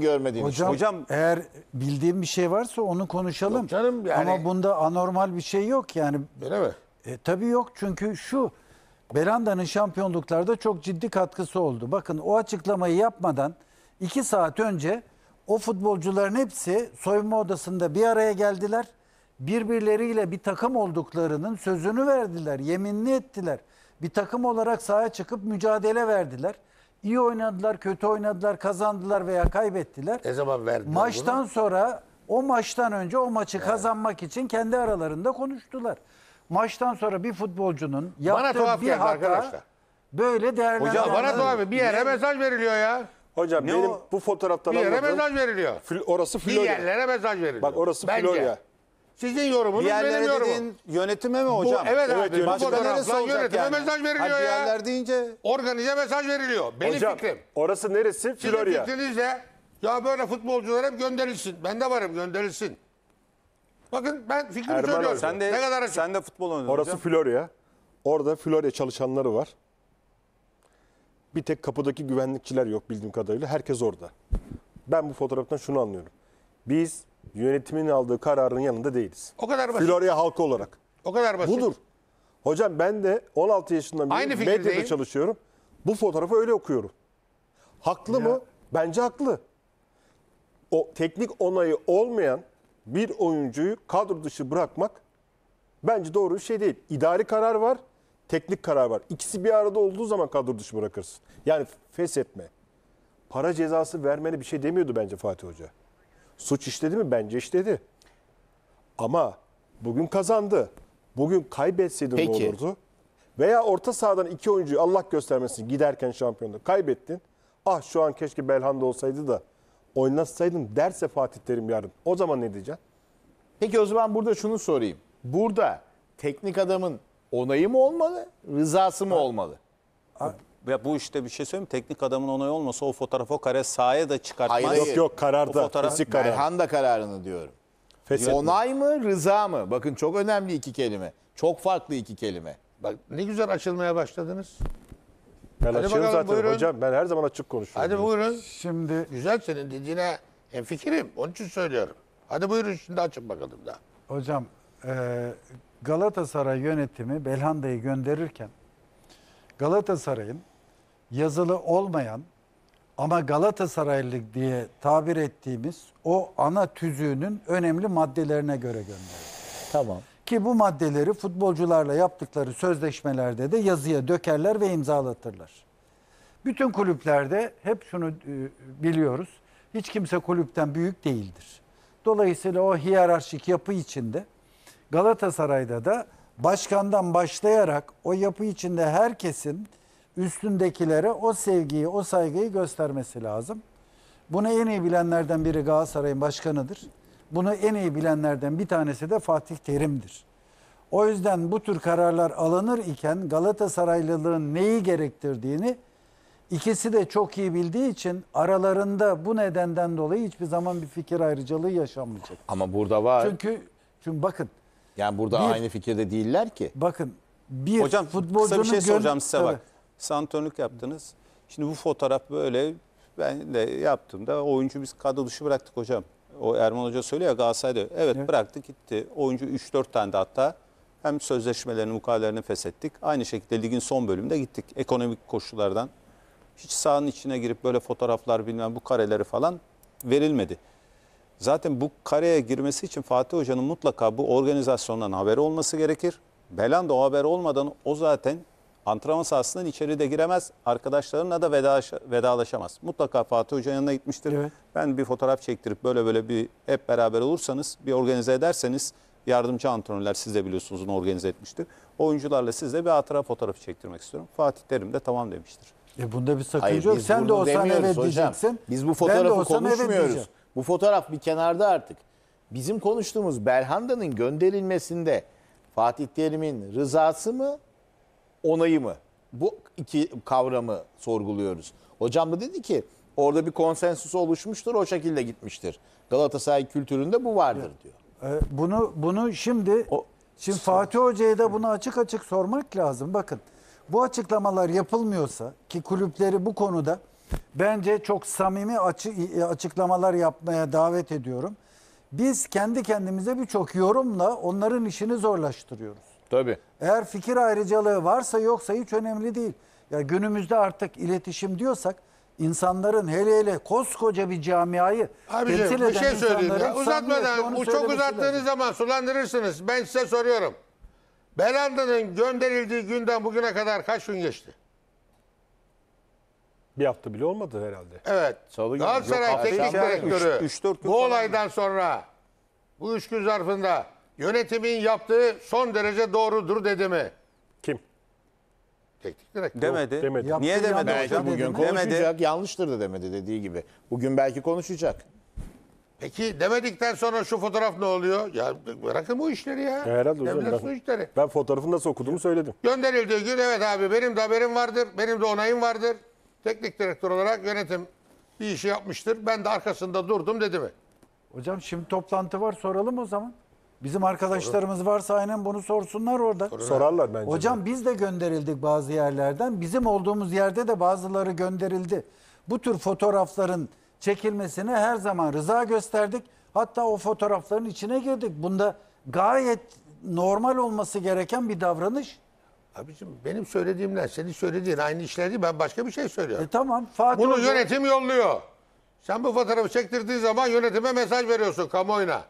görmediğiniz. Hocam, Hocam eğer bildiğim bir şey varsa onu konuşalım. Yok canım yani- Ama bunda anormal bir şey yok yani. Öyle mi? E, tabii yok çünkü şu Belanda'nın şampiyonluklarda çok ciddi katkısı oldu. Bakın o açıklamayı yapmadan iki saat önce o futbolcuların hepsi soyunma odasında bir araya geldiler. Birbirleriyle bir takım olduklarının sözünü verdiler, yeminini ettiler. Bir takım olarak sahaya çıkıp mücadele verdiler iyi oynadılar, kötü oynadılar, kazandılar veya kaybettiler. Ne zaman verdiler Maçtan bunu? sonra o maçtan önce o maçı evet. kazanmak için kendi aralarında konuştular. Maçtan sonra bir futbolcunun yaptığı bir hata arkadaşlar. böyle değerlendirilir. Hocam bana tuhaf bir yere mesaj veriliyor ya. Hocam ne benim o? bu fotoğraftan bir yere mesaj veriliyor. Fl orası Florya. Bir yerlere mesaj veriliyor. Bak orası Bence. Florya. Sizin yorumunuz benim Diğerleri yorumum. dediğin yönetime mi hocam? evet abi, bu fotoğrafla yönetime mesaj veriliyor ya. Diğerler deyince Organize mesaj veriliyor. Benim Hocam fikrim. orası neresi? Sizin Florya. fikriniz de ya böyle futbolcular hep gönderilsin. Ben de varım gönderilsin. Bakın ben fikrimi Erman söylüyorum. abi, sen de ne kadar açık. sen de futbol oynadın Orası hocam. Florya. Orada Florya çalışanları var. Bir tek kapıdaki güvenlikçiler yok bildiğim kadarıyla. Herkes orada. Ben bu fotoğraftan şunu anlıyorum. Biz yönetimin aldığı kararın yanında değiliz. O kadar basit. Florya halkı olarak. O kadar basit. Budur. Hocam ben de 16 yaşından beri Aynı medyada fikirdeyim. çalışıyorum. Bu fotoğrafı öyle okuyorum. Haklı ya. mı? Bence haklı. O teknik onayı olmayan bir oyuncuyu kadro dışı bırakmak bence doğru bir şey değil. İdari karar var, teknik karar var. İkisi bir arada olduğu zaman kadro dışı bırakırsın. Yani feshetme. Para cezası vermene bir şey demiyordu bence Fatih Hoca. Suç işledi mi? Bence işledi. Ama bugün kazandı. Bugün kaybetseydi ne olurdu? Veya orta sahadan iki oyuncuyu Allah göstermesin giderken şampiyonda kaybettin. Ah şu an keşke Belhanda olsaydı da oynasaydım derse Fatih Terim yarın. O zaman ne diyeceksin? Peki o zaman burada şunu sorayım. Burada teknik adamın onayı mı olmalı, rızası mı olmalı? Ve bu işte bir şey söyleyeyim Teknik adamın onayı olmasa o fotoğrafı o kare sahaya da çıkartmaz. Hayır, Yok yok kararda. O fotoğraf- karar. Berhan da kararını diyorum. Fesih. Onay mı rıza mı? Bakın çok önemli iki kelime. Çok farklı iki kelime. Bak ne güzel açılmaya başladınız. Ben Hadi açığım bakalım, zaten buyurun. hocam. Ben her zaman açık konuşuyorum. Hadi buyurun. Şimdi Güzel senin dediğine en fikirim, Onun için söylüyorum. Hadi buyurun şimdi açın bakalım da. hocam e, Galatasaray yönetimi Belhanda'yı gönderirken Galatasaray'ın yazılı olmayan ama Galatasaraylı diye tabir ettiğimiz o ana tüzüğünün önemli maddelerine göre gönderildi. Tamam. Ki bu maddeleri futbolcularla yaptıkları sözleşmelerde de yazıya dökerler ve imzalatırlar. Bütün kulüplerde hep şunu e, biliyoruz. Hiç kimse kulüpten büyük değildir. Dolayısıyla o hiyerarşik yapı içinde Galatasaray'da da başkandan başlayarak o yapı içinde herkesin üstündekilere o sevgiyi, o saygıyı göstermesi lazım. Bunu en iyi bilenlerden biri Galatasaray'ın başkanıdır. Bunu en iyi bilenlerden bir tanesi de Fatih Terim'dir. O yüzden bu tür kararlar alınır iken Galatasaraylılığın neyi gerektirdiğini ikisi de çok iyi bildiği için aralarında bu nedenden dolayı hiçbir zaman bir fikir ayrıcalığı yaşanmayacak. Ama burada var. Çünkü çünkü bakın. Yani burada bir, aynı fikirde değiller ki. Bakın bir Hocam futbolcunun kısa bir şey soracağım size tabii. bak santörlük yaptınız. Şimdi bu fotoğraf böyle ben de yaptığımda oyuncu biz kadro dışı bıraktık hocam. O Erman Hoca söylüyor ya Galatasaray'da. Evet, evet. bıraktı gitti. Oyuncu 3-4 tane de hatta hem sözleşmelerini, mukavelerini feshettik. Aynı şekilde ligin son bölümünde gittik. Ekonomik koşullardan. Hiç sahanın içine girip böyle fotoğraflar bilmem bu kareleri falan verilmedi. Zaten bu kareye girmesi için Fatih Hoca'nın mutlaka bu organizasyondan haberi olması gerekir. Belanda o haber olmadan o zaten antrenman sahasından içeri de giremez. Arkadaşlarına da vedalaşa, vedalaşamaz. Mutlaka Fatih Hoca yanına gitmiştir. Evet. Ben bir fotoğraf çektirip böyle böyle bir hep beraber olursanız bir organize ederseniz yardımcı antrenörler siz de biliyorsunuz onu organize etmiştir. Oyuncularla sizle bir hatıra fotoğrafı çektirmek istiyorum. Fatih Terim de tamam demiştir. E bunda bir sakınca yok. Sen de olsan evet diyeceksin. Biz bu fotoğrafı konuşmuyoruz. Evet bu fotoğraf bir kenarda artık. Bizim konuştuğumuz Belhanda'nın gönderilmesinde Fatih Terim'in rızası mı onayı mı? Bu iki kavramı sorguluyoruz. Hocam da dedi ki orada bir konsensus oluşmuştur o şekilde gitmiştir. Galatasaray kültüründe bu vardır diyor. E, bunu bunu şimdi o, şimdi Fatih Hoca'ya da bunu açık açık sormak lazım. Bakın bu açıklamalar yapılmıyorsa ki kulüpleri bu konuda bence çok samimi açıklamalar yapmaya davet ediyorum. Biz kendi kendimize birçok yorumla onların işini zorlaştırıyoruz. Tabii. Eğer fikir ayrıcalığı varsa yoksa hiç önemli değil. Ya yani günümüzde artık iletişim diyorsak insanların hele hele koskoca bir camiayı Abicim, temsil şey, bir şey söyleyeyim ya. Uzatmadan bu çok uzattığınız lazım. zaman sulandırırsınız. Ben size soruyorum. Belanda'nın gönderildiği günden bugüne kadar kaç gün geçti? Bir hafta bile olmadı herhalde. Evet. Salı Galatasaray Teknik Direktörü üç, üç, bu olaydan sonra bu üç gün zarfında yönetimin yaptığı son derece doğrudur dedi mi? Kim? Teknik direktör. Demedi. demedi. Yaptığı Niye demedi yanlış hocam? Bugün demedi. konuşacak. Yanlıştır da demedi dediği gibi. Bugün belki konuşacak. Peki demedikten sonra şu fotoğraf ne oluyor? Ya bırakın bu işleri ya. ya herhalde hocam. Bırakın bu işleri. Ben fotoğrafı nasıl okuduğumu söyledim. Gönderildiği gün evet abi benim de haberim vardır. Benim de onayım vardır. Teknik direktör olarak yönetim bir işi yapmıştır. Ben de arkasında durdum dedi mi? Hocam şimdi toplantı var soralım o zaman. Bizim arkadaşlarımız varsa aynen bunu sorsunlar orada. Sorarlar bence. Hocam de. biz de gönderildik bazı yerlerden. Bizim olduğumuz yerde de bazıları gönderildi. Bu tür fotoğrafların çekilmesine her zaman rıza gösterdik. Hatta o fotoğrafların içine girdik. Bunda gayet normal olması gereken bir davranış. Abicim benim söylediğimle senin söylediğin aynı işler değil. Ben başka bir şey söylüyorum. E tamam. Fatih Bunu Hoca... yönetim yolluyor. Sen bu fotoğrafı çektirdiğin zaman yönetime mesaj veriyorsun kamuoyuna.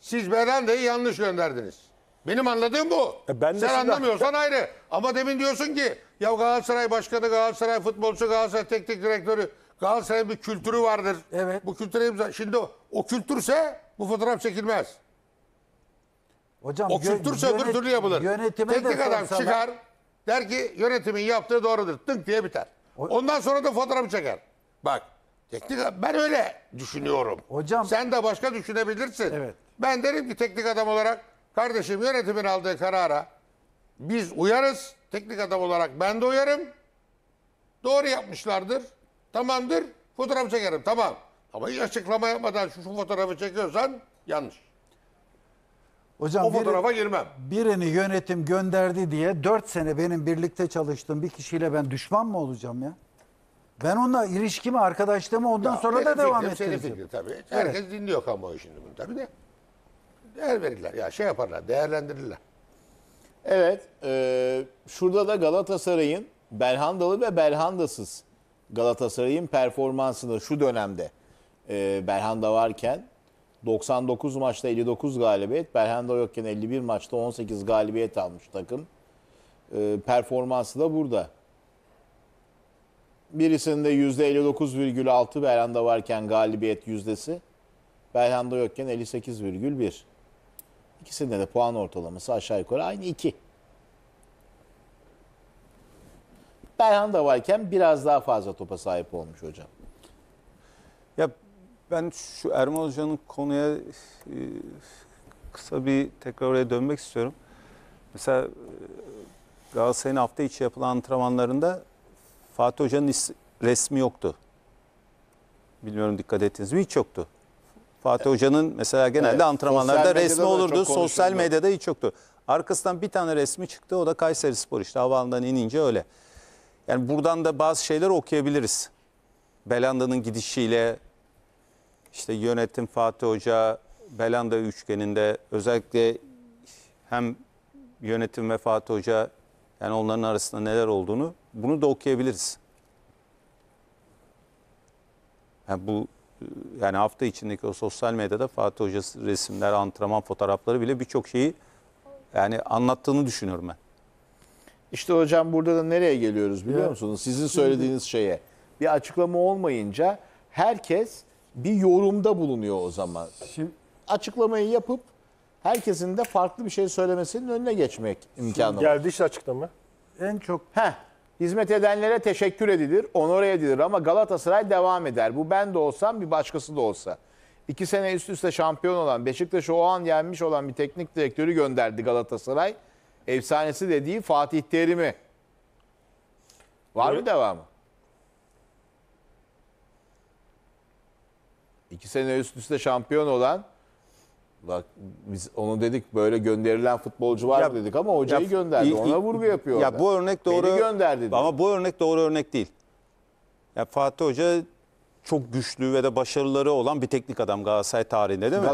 Siz Berenda'yı yanlış gönderdiniz. Benim anladığım bu. E ben de Sen şimdi- anlamıyorsan ayrı. Ama demin diyorsun ki ya Galatasaray başkanı, Galatasaray futbolcu Galatasaray teknik direktörü, Galatasaray'ın bir kültürü vardır. Evet. Bu kültüre imza. Şimdi o, kültürse bu fotoğraf çekilmez. Hocam O kültürse öbür yönet- türlü yapılır. Yönetime de Teknik adam sorsalar- çıkar der ki yönetimin yaptığı doğrudur. Tınk diye biter. Ondan sonra da fotoğrafı çeker. Bak Teknik ben öyle düşünüyorum. Hocam sen de başka düşünebilirsin. Evet. Ben derim ki teknik adam olarak kardeşim yönetimin aldığı karara biz uyarız. Teknik adam olarak ben de uyarım. Doğru yapmışlardır. Tamamdır. Fotoğraf çekerim. Tamam. Ama hiç açıklama yapmadan şu, şu fotoğrafı çekiyorsan yanlış. Hocam o fotoğrafa biri, girmem. Birini yönetim gönderdi diye 4 sene benim birlikte çalıştığım bir kişiyle ben düşman mı olacağım ya? Ben onunla ilişkimi, arkadaşlığımı ondan Ya, sonra da benim devam fikrim, senin fikrin tabii. Herkes dinliyor kamuoyu şimdi bunu tabii de. Değer verirler ya şey yaparlar değerlendirirler. Evet. e, şurada da Galatasaray'ın Belhandalı ve Belhandasız Galatasaray'ın performansını şu dönemde e, Belhanda varken 99 maçta 59 galibiyet, Belhanda yokken 51 maçta 18 galibiyet almış takım. E, performansı da burada. Birisinde %59,6 Belhanda varken galibiyet yüzdesi. Belhanda yokken 58,1. İkisinde de puan ortalaması aşağı yukarı aynı 2. Belhanda varken biraz daha fazla topa sahip olmuş hocam. Ya ben şu Erman Hoca'nın konuya e, kısa bir tekrar oraya dönmek istiyorum. Mesela e, Galatasaray'ın hafta içi yapılan antrenmanlarında Fatih Hoca'nın resmi yoktu. Bilmiyorum dikkat ettiniz mi? Hiç yoktu. Fatih evet. Hoca'nın mesela genelde evet. antrenmanlarda resmi olurdu. Sosyal medyada hiç yoktu. Arkasından bir tane resmi çıktı. O da Kayseri Spor işte havaalanından inince öyle. Yani buradan da bazı şeyler okuyabiliriz. Belanda'nın gidişiyle işte yönetim Fatih Hoca Belanda üçgeninde özellikle hem yönetim ve Fatih Hoca yani onların arasında neler olduğunu bunu da okuyabiliriz. Yani bu yani hafta içindeki o sosyal medyada Fatih Hoca resimler, antrenman fotoğrafları bile birçok şeyi yani anlattığını düşünüyorum ben. İşte hocam burada da nereye geliyoruz biliyor musunuz? Sizin söylediğiniz şeye. Bir açıklama olmayınca herkes bir yorumda bulunuyor o zaman. Şimdi, Açıklamayı yapıp herkesin de farklı bir şey söylemesinin önüne geçmek imkanı var. Geldi işte açıklama. En çok Heh. Hizmet edenlere teşekkür edilir, onore edilir ama Galatasaray devam eder. Bu ben de olsam bir başkası da olsa. İki sene üst üste şampiyon olan Beşiktaş'ı o an yenmiş olan bir teknik direktörü gönderdi Galatasaray. Efsanesi dediği Fatih Terim'i. Var evet. mı devamı? İki sene üst üste şampiyon olan Bak biz onu dedik böyle gönderilen futbolcu var ya, dedik ama hocayı ya, gönderdi. Ona i, vurgu yapıyor. Ya bu örnek doğru. Beni gönderdi. Ama bu örnek doğru örnek değil. Ya Fatih Hoca çok güçlü ve de başarıları olan bir teknik adam Galatasaray tarihinde değil mi?